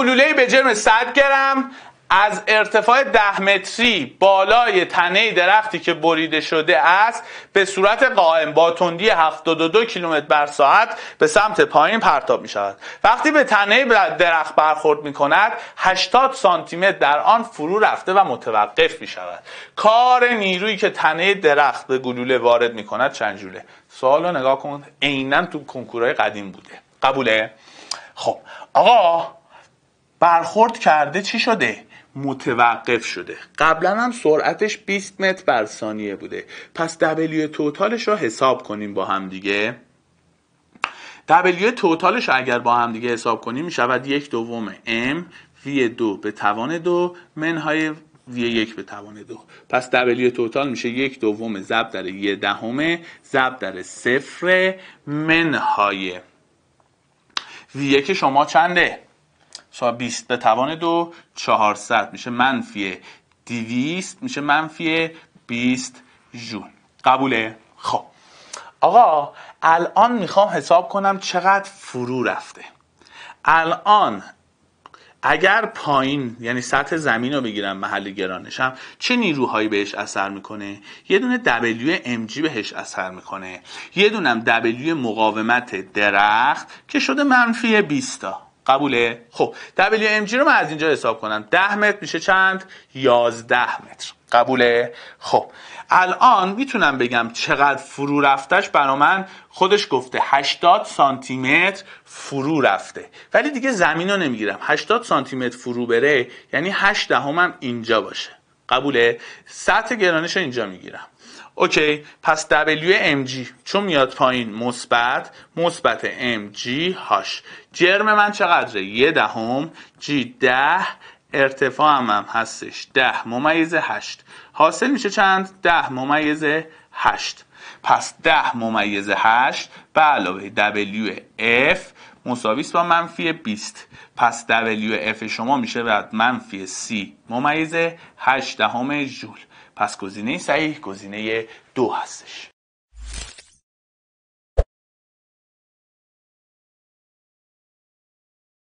گلوله به جرم 100 گرم از ارتفاع ده متری بالای تنه درختی که بریده شده است به صورت قائم با تندی 72 کیلومتر بر ساعت به سمت پایین پرتاب می شود وقتی به تنه درخت برخورد می کند 80 سانتی متر در آن فرو رفته و متوقف می شود کار نیرویی که تنه درخت به گلوله وارد می کند چند جوله سوال رو نگاه کن عینا تو کنکورهای قدیم بوده قبوله خب آقا برخورد کرده چی شده متوقف شده قبلا هم سرعتش 20 متر بر ثانیه بوده پس دبلیو توتالش رو حساب کنیم با هم دیگه دبلیو توتالش رو اگر با هم دیگه حساب کنیم می شود یک دوم ام v دو به توان دو منهای v یک به توان دو پس دبلیو توتال میشه یک دوم زب در یه دهم زب در صفر منهای v یک شما چنده شما 20 به توان دو 400 میشه منفی 200 میشه منفی 20 جون قبوله خب آقا الان میخوام حساب کنم چقدر فرو رفته الان اگر پایین یعنی سطح زمین رو بگیرم محل گرانشم چه نیروهایی بهش اثر میکنه یه دونه جی بهش اثر میکنه یه دونم دبلیو مقاومت درخت که شده منفی 20 تا قبوله خب WMG رو من از اینجا حساب کنم 10 متر میشه چند 11 متر قبوله خب الان میتونم بگم چقدر فرو رفتش برا من خودش گفته 80 سانتی متر فرو رفته ولی دیگه زمین رو نمیگیرم 80 سانتی متر فرو بره یعنی 8 دهمم اینجا باشه قبوله سطح گرانش رو اینجا میگیرم اوکی پس WMG چون میاد پایین مثبت مثبت MG هاش جرم من چقدره یه دهم G ده ارتفاع هم, هم هستش ده ممیز هشت حاصل میشه چند؟ ده ممیز هشت پس ده ممیز هشت به علاوه WF مساوی با منفی 20 پس WF شما میشه بعد منفی C ممیز هشت دهم جول پس گزینه صحیح گزینه دو هستش